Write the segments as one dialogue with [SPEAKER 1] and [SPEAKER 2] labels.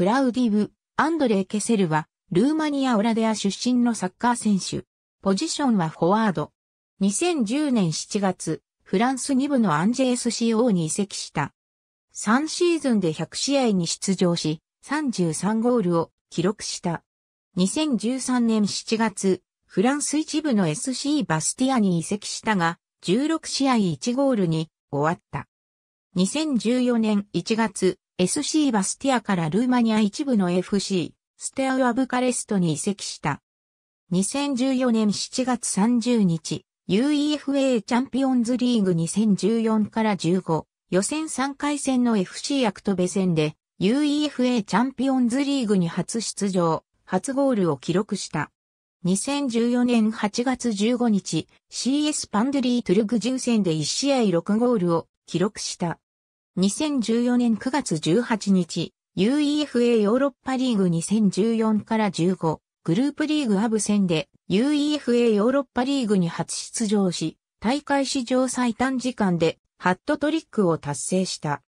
[SPEAKER 1] クラウディブ・アンドレイ・ケセルは、
[SPEAKER 2] ルーマニア・オラデア出身のサッカー選手。ポジションはフォワード。2010年7月、フランス2部のアンジェ SCO に移籍した。3シーズンで100試合に出場し、33ゴールを記録した。2013年7月、フランス一部の SC バスティアに移籍したが、16試合1ゴールに終わった。2014年1月、SC バスティアからルーマニア一部の FC、ステアウアブカレストに移籍した。2014年7月30日、UEFA チャンピオンズリーグ2014から15、予選3回戦の FC アクトベ戦で、UEFA チャンピオンズリーグに初出場、初ゴールを記録した。2014年8月15日、CS パンドリートゥルグ10戦で1試合6ゴールを記録した。2014年9月18日、UEFA ヨーロッパリーグ2014から15、グループリーグアブ戦で UEFA ヨーロッパリーグに初出場し、大会史上最短時間でハットトリックを達成した。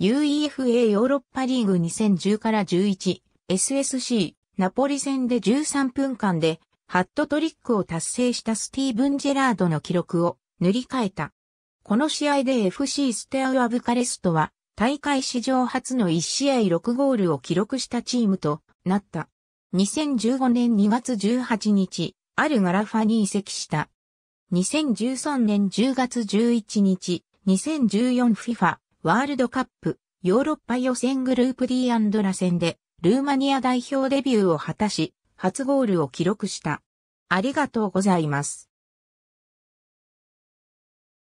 [SPEAKER 2] UEFA ヨーロッパリーグ2010から11、SSC、ナポリ戦で13分間でハットトリックを達成したスティーブン・ジェラードの記録を塗り替えた。この試合で FC ステアウアブカレストは、大会史上初の1試合6ゴールを記録したチームとなった。2015年2月18日、アルガラファに移籍した。2013年10月11日、2014FIFA ワールドカップヨーロッパ予選グループ D アンドラ戦でルーマニア代表デビューを果たし、
[SPEAKER 1] 初ゴールを記録した。ありがとうございます。